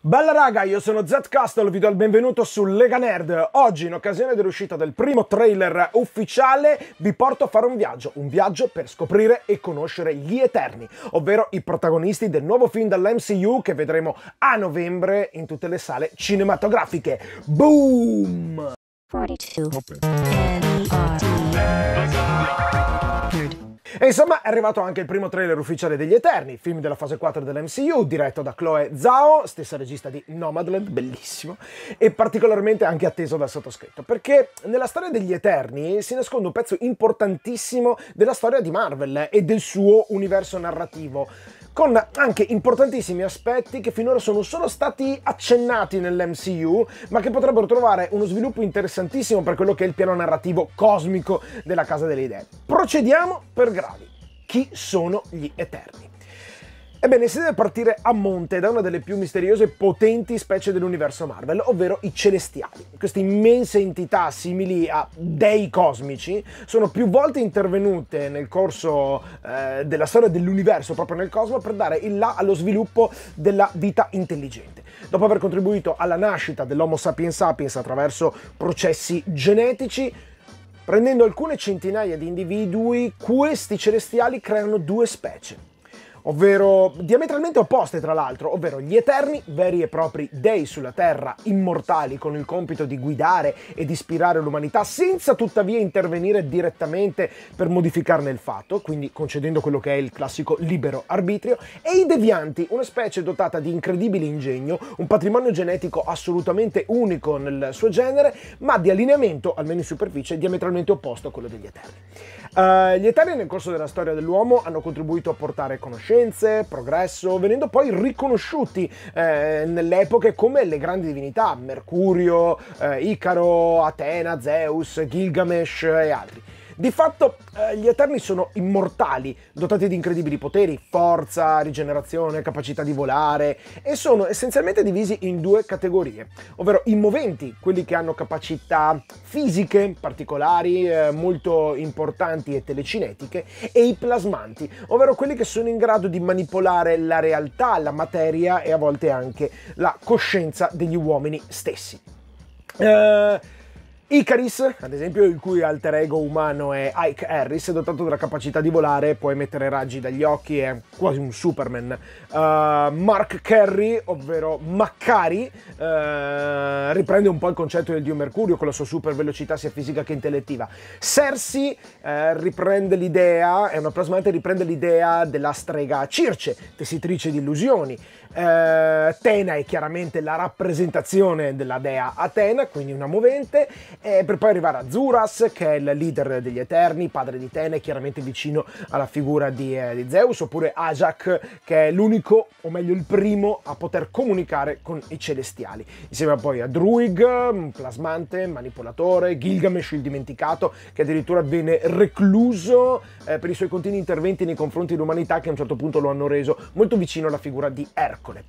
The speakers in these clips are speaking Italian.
Bella raga, io sono Zed Castle, vi do il benvenuto su Lega Nerd. Oggi, in occasione dell'uscita del primo trailer ufficiale, vi porto a fare un viaggio, un viaggio per scoprire e conoscere gli Eterni, ovvero i protagonisti del nuovo film dell'MCU che vedremo a novembre in tutte le sale cinematografiche. Boom! 42. E insomma è arrivato anche il primo trailer ufficiale degli Eterni, film della fase 4 dell'MCU, diretto da Chloe Zhao, stessa regista di Nomadland, bellissimo, e particolarmente anche atteso dal sottoscritto, perché nella storia degli Eterni si nasconde un pezzo importantissimo della storia di Marvel e del suo universo narrativo con anche importantissimi aspetti che finora sono solo stati accennati nell'MCU, ma che potrebbero trovare uno sviluppo interessantissimo per quello che è il piano narrativo cosmico della Casa delle Idee. Procediamo per gradi. Chi sono gli Eterni? Ebbene, si deve partire a monte da una delle più misteriose e potenti specie dell'universo Marvel, ovvero i Celestiali. Queste immense entità simili a dei cosmici sono più volte intervenute nel corso eh, della storia dell'universo, proprio nel cosmo, per dare il là allo sviluppo della vita intelligente. Dopo aver contribuito alla nascita dell'Homo sapiens sapiens attraverso processi genetici, prendendo alcune centinaia di individui, questi celestiali creano due specie ovvero diametralmente opposte tra l'altro, ovvero gli Eterni, veri e propri dei sulla Terra, immortali, con il compito di guidare ed ispirare l'umanità senza tuttavia intervenire direttamente per modificarne il fatto, quindi concedendo quello che è il classico libero arbitrio, e i Devianti, una specie dotata di incredibile ingegno, un patrimonio genetico assolutamente unico nel suo genere, ma di allineamento, almeno in superficie, diametralmente opposto a quello degli Eterni. Uh, gli Eterni nel corso della storia dell'uomo hanno contribuito a portare conoscenza, scienze, progresso, venendo poi riconosciuti eh, nelle come le grandi divinità, Mercurio, eh, Icaro, Atena, Zeus, Gilgamesh e altri. Di fatto eh, gli Eterni sono immortali, dotati di incredibili poteri, forza, rigenerazione, capacità di volare e sono essenzialmente divisi in due categorie, ovvero i moventi, quelli che hanno capacità fisiche particolari, eh, molto importanti e telecinetiche, e i plasmanti, ovvero quelli che sono in grado di manipolare la realtà, la materia e a volte anche la coscienza degli uomini stessi. Uh, Icaris, ad esempio, il cui alter ego umano è Ike Harris, dotato della capacità di volare, puoi emettere raggi dagli occhi, è quasi un Superman. Uh, Mark Carey, ovvero Maccari, uh, eh, riprende un po' il concetto del dio Mercurio con la sua super velocità sia fisica che intellettiva. Cersei uh, riprende l'idea, è una plasmante, riprende l'idea della strega Circe, tessitrice di illusioni. Atena è chiaramente la rappresentazione della dea Atena, quindi una movente e per poi arrivare a Zuras che è il leader degli Eterni, padre di Tene, chiaramente vicino alla figura di, eh, di Zeus, oppure Ajak che è l'unico, o meglio il primo, a poter comunicare con i Celestiali, insieme poi a Druig, plasmante, manipolatore, Gilgamesh il dimenticato che addirittura viene recluso eh, per i suoi continui interventi nei confronti dell'umanità che a un certo punto lo hanno reso molto vicino alla figura di Ercole.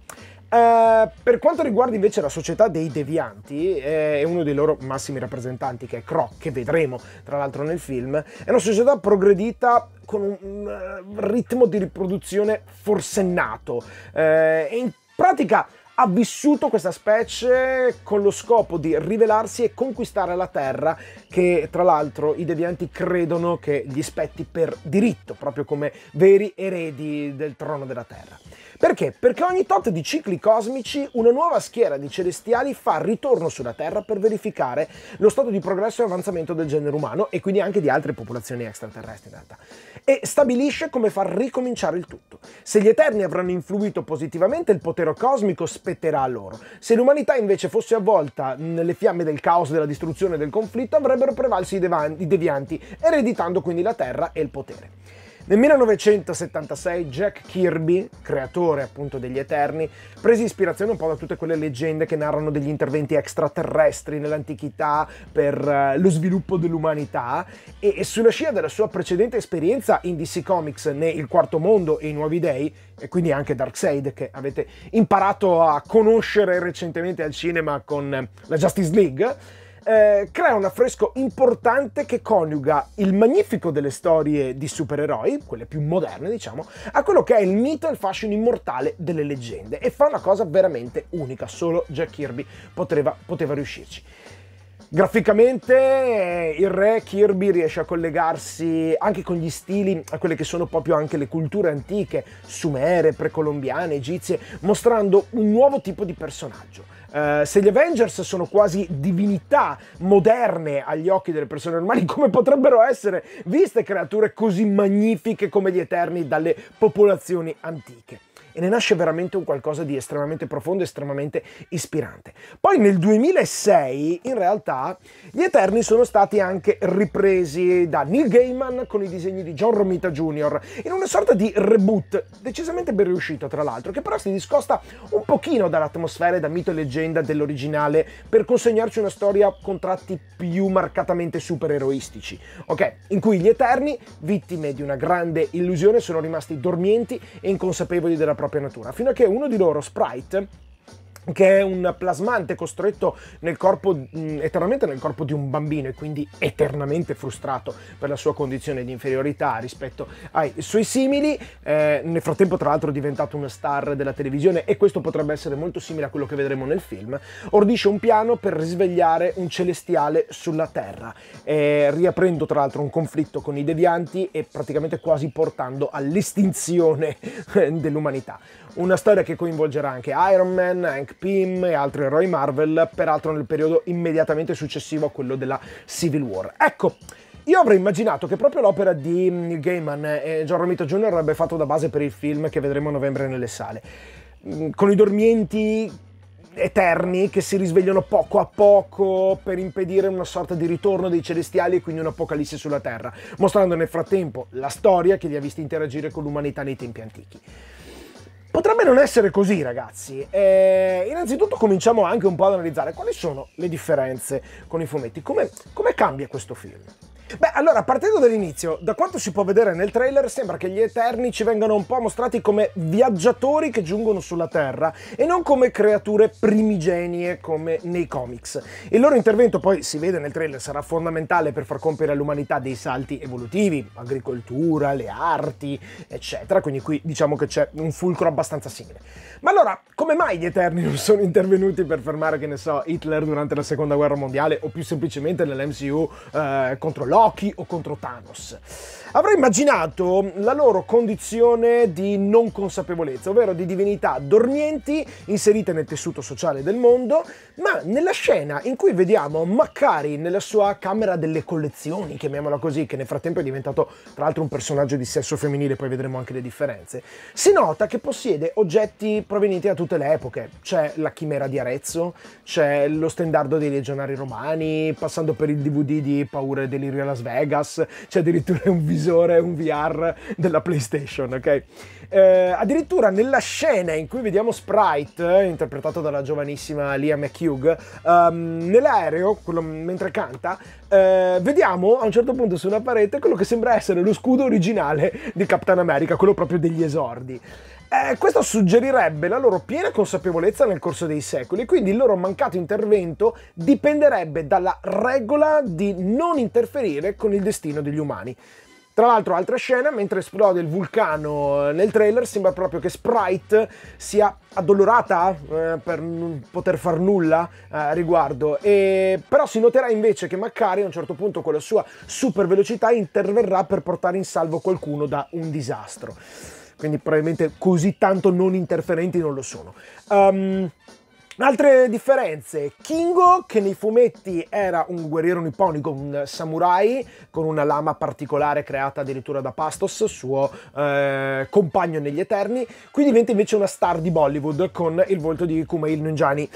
Eh, per quanto riguarda invece la società dei devianti, eh, è uno dei loro massimi rappresentanti che è Croc, che vedremo tra l'altro nel film, è una società progredita con un eh, ritmo di riproduzione forsennato e in pratica ha vissuto questa specie con lo scopo di rivelarsi e conquistare la terra che tra l'altro i devianti credono che gli spetti per diritto, proprio come veri eredi del trono della terra. Perché? Perché ogni tot di cicli cosmici una nuova schiera di celestiali fa ritorno sulla Terra per verificare lo stato di progresso e avanzamento del genere umano e quindi anche di altre popolazioni extraterrestri in realtà. E stabilisce come far ricominciare il tutto. Se gli Eterni avranno influito positivamente, il potere cosmico spetterà a loro. Se l'umanità invece fosse avvolta nelle fiamme del caos, della distruzione e del conflitto, avrebbero prevalso i, devianti, ereditando quindi la Terra e il potere. Nel 1976 Jack Kirby, creatore appunto degli Eterni, prese ispirazione un po' da tutte quelle leggende che narrano degli interventi extraterrestri nell'antichità per eh, lo sviluppo dell'umanità e, e sulla scia della sua precedente esperienza in DC Comics né Il Quarto Mondo e I Nuovi Dei, e quindi anche Darkseid che avete imparato a conoscere recentemente al cinema con eh, la Justice League, eh, crea un affresco importante che coniuga il magnifico delle storie di supereroi, quelle più moderne diciamo, a quello che è il mito e il fascino immortale delle leggende e fa una cosa veramente unica, solo Jack Kirby poteva, poteva riuscirci. Graficamente eh, il re Kirby riesce a collegarsi anche con gli stili a quelle che sono proprio anche le culture antiche, sumere, precolombiane, egizie, mostrando un nuovo tipo di personaggio. Uh, se gli Avengers sono quasi divinità moderne agli occhi delle persone normali, come potrebbero essere viste creature così magnifiche come gli Eterni dalle popolazioni antiche? e ne nasce veramente un qualcosa di estremamente profondo, estremamente ispirante. Poi nel 2006 in realtà gli Eterni sono stati anche ripresi da Neil Gaiman con i disegni di John Romita Jr. in una sorta di reboot decisamente ben riuscito tra l'altro, che però si discosta un pochino dall'atmosfera e da mito e leggenda dell'originale per consegnarci una storia con tratti più marcatamente supereroistici, ok? In cui gli Eterni, vittime di una grande illusione, sono rimasti dormienti e inconsapevoli della propria propria natura, fino a che uno di loro, Sprite, che è un plasmante costretto nel corpo, eternamente nel corpo di un bambino e quindi eternamente frustrato per la sua condizione di inferiorità rispetto ai suoi simili. Eh, nel frattempo, tra l'altro, è diventato una star della televisione e questo potrebbe essere molto simile a quello che vedremo nel film. Ordisce un piano per risvegliare un celestiale sulla Terra, eh, riaprendo tra l'altro un conflitto con i devianti e praticamente quasi portando all'estinzione eh, dell'umanità. Una storia che coinvolgerà anche Iron Man, Hank Pym e altri eroi Marvel, peraltro nel periodo immediatamente successivo a quello della Civil War. Ecco, io avrei immaginato che proprio l'opera di Neil Gaiman e John Romita Jr. avrebbe fatto da base per il film che vedremo a novembre nelle sale. Mm, con i dormienti eterni che si risvegliano poco a poco per impedire una sorta di ritorno dei celestiali e quindi un'apocalisse sulla Terra, mostrando nel frattempo la storia che li ha visti interagire con l'umanità nei tempi antichi. Potrebbe non essere così, ragazzi. Eh, innanzitutto cominciamo anche un po' ad analizzare quali sono le differenze con i fumetti, come, come cambia questo film. Beh, allora, partendo dall'inizio, da quanto si può vedere nel trailer, sembra che gli Eterni ci vengano un po' mostrati come viaggiatori che giungono sulla Terra e non come creature primigenie come nei comics. Il loro intervento poi si vede nel trailer sarà fondamentale per far compiere all'umanità dei salti evolutivi, agricoltura, le arti, eccetera, quindi qui diciamo che c'è un fulcro abbastanza simile. Ma allora, come mai gli Eterni non sono intervenuti per fermare, che ne so, Hitler durante la Seconda Guerra Mondiale o più semplicemente nell'MCU eh, contro l'ONU? Loki o contro Thanos. Avrei immaginato la loro condizione di non consapevolezza, ovvero di divinità dormienti inserite nel tessuto sociale del mondo, ma nella scena in cui vediamo Makari nella sua camera delle collezioni, chiamiamola così, che nel frattempo è diventato tra l'altro un personaggio di sesso femminile, poi vedremo anche le differenze, si nota che possiede oggetti provenienti da tutte le epoche. C'è la chimera di Arezzo, c'è lo stendardo dei legionari romani, passando per il DVD di Paura e Delirio Las Vegas, c'è addirittura un visore, un VR della PlayStation, ok? Eh, addirittura nella scena in cui vediamo Sprite, eh, interpretato dalla giovanissima Lia McHugh, um, nell'aereo, quello, mentre canta, eh, vediamo a un certo punto su una parete quello che sembra essere lo scudo originale di Captain America, quello proprio degli esordi. Eh, questo suggerirebbe la loro piena consapevolezza nel corso dei secoli, quindi il loro mancato intervento dipenderebbe dalla regola di non interferire con il destino degli umani. Tra l'altro, altra scena, mentre esplode il vulcano eh, nel trailer, sembra proprio che Sprite sia addolorata eh, per non poter far nulla eh, a riguardo. E, però si noterà invece che Maccari a un certo punto con la sua super velocità interverrà per portare in salvo qualcuno da un disastro quindi probabilmente così tanto non interferenti non lo sono. Um, Altre differenze, Kingo che nei fumetti era un guerriero nipponico, un samurai con una lama particolare creata addirittura da Pastos, suo eh, compagno negli Eterni, qui diventa invece una star di Bollywood con il volto di Kumail Nunjani.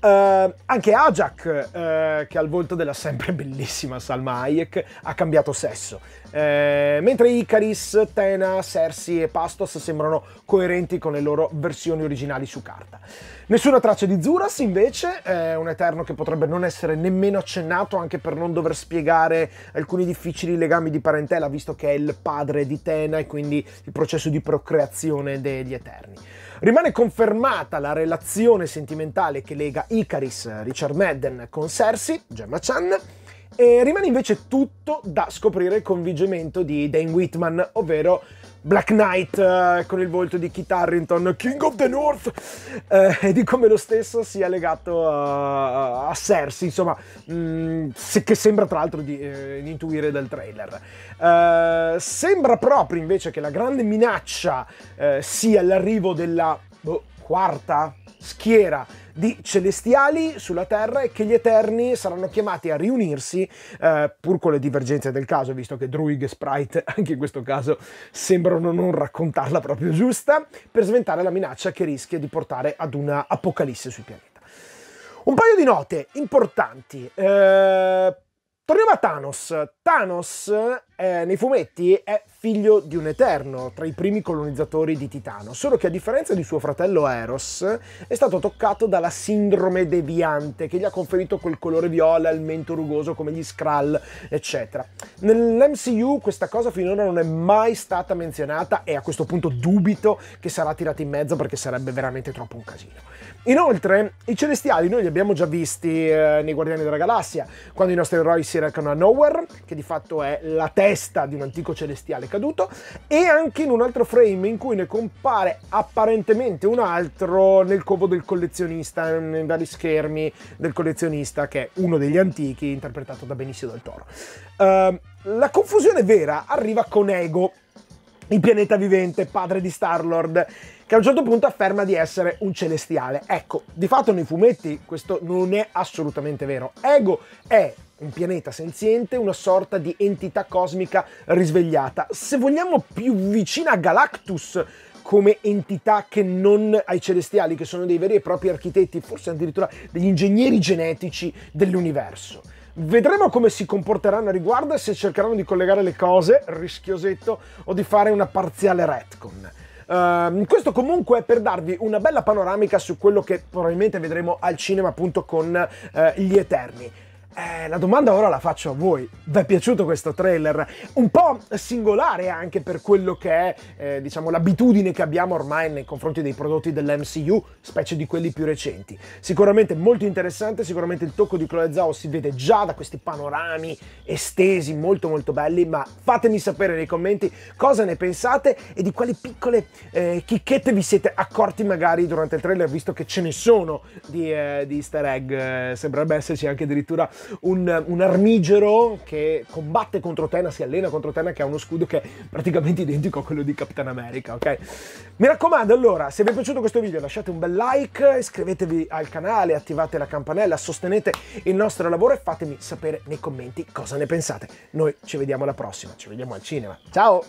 Uh, anche Ajak, uh, eh, che al volto della sempre bellissima Salma Hayek, ha cambiato sesso. Uh, mentre Icaris, Tena, Cersei e Pastos sembrano coerenti con le loro versioni originali su carta. Nessuna traccia di Zuras invece è un Eterno che potrebbe non essere nemmeno accennato anche per non dover spiegare alcuni difficili legami di parentela visto che è il padre di Tena e quindi il processo di procreazione degli Eterni. Rimane confermata la relazione sentimentale che lega Icaris, Richard Madden con Cersei, Gemma Chan, e rimane invece tutto da scoprire con vigemento di Dane Whitman, ovvero Black Knight eh, con il volto di Kit Harrington, King of the North, eh, e di come lo stesso sia legato a, eh, a Cersei, insomma, mh, mm, se, che sembra tra l'altro di, eh, intuire dal trailer. Eh, sembra proprio invece che la grande minaccia eh, sia l'arrivo della... Oh, quarta schiera di celestiali sulla Terra e che gli Eterni saranno chiamati a riunirsi, eh, pur con le divergenze del caso, visto che Druig e Sprite, anche in questo caso, sembrano non raccontarla proprio giusta, per sventare la minaccia che rischia di portare ad una apocalisse sui pianeti. Un paio di note importanti. Eh, torniamo a Thanos. Thanos eh, nei fumetti è figlio di un Eterno, tra i primi colonizzatori di Titano, solo che a differenza di suo fratello Eros è stato toccato dalla sindrome deviante che gli ha conferito quel colore viola, il mento rugoso come gli Skrull, eccetera. Nell'MCU questa cosa finora non è mai stata menzionata e a questo punto dubito che sarà tirata in mezzo perché sarebbe veramente troppo un casino. Inoltre, i Celestiali noi li abbiamo già visti eh, nei Guardiani della Galassia, quando i nostri eroi si recano a Nowhere, che di fatto è la terra testa di un antico celestiale caduto e anche in un altro frame in cui ne compare apparentemente un altro nel covo del collezionista, nei vari schermi del collezionista che è uno degli antichi interpretato da Benicio del Toro. Uh, la confusione vera arriva con Ego, il pianeta vivente, padre di Star-Lord, che a un certo punto afferma di essere un celestiale. Ecco, di fatto nei fumetti questo non è assolutamente vero. Ego è un pianeta senziente, una sorta di entità cosmica risvegliata. Se vogliamo più vicina a Galactus come entità che non ai celestiali, che sono dei veri e propri architetti, forse addirittura degli ingegneri genetici dell'universo. Vedremo come si comporteranno a riguardo e se cercheranno di collegare le cose, rischiosetto, o di fare una parziale retcon. Uh, questo comunque è per darvi una bella panoramica su quello che probabilmente vedremo al cinema appunto con uh, gli Eterni. Eh, la domanda ora la faccio a voi. Vi è piaciuto questo trailer? Un po' singolare anche per quello che è, eh, diciamo, l'abitudine che abbiamo ormai nei confronti dei prodotti dell'MCU, specie di quelli più recenti. Sicuramente molto interessante, sicuramente il tocco di Chloe Zhao si vede già da questi panorami estesi, molto molto belli, ma fatemi sapere nei commenti cosa ne pensate e di quali piccole eh, chicchette vi siete accorti magari durante il trailer, visto che ce ne sono di, eh, di easter egg. Eh, sembrerebbe esserci anche addirittura un, un armigero che combatte contro Tena, si allena contro Tena, che ha uno scudo che è praticamente identico a quello di Capitan America, ok? Mi raccomando, allora, se vi è piaciuto questo video lasciate un bel like, iscrivetevi al canale, attivate la campanella, sostenete il nostro lavoro e fatemi sapere nei commenti cosa ne pensate. Noi ci vediamo alla prossima, ci vediamo al cinema. Ciao!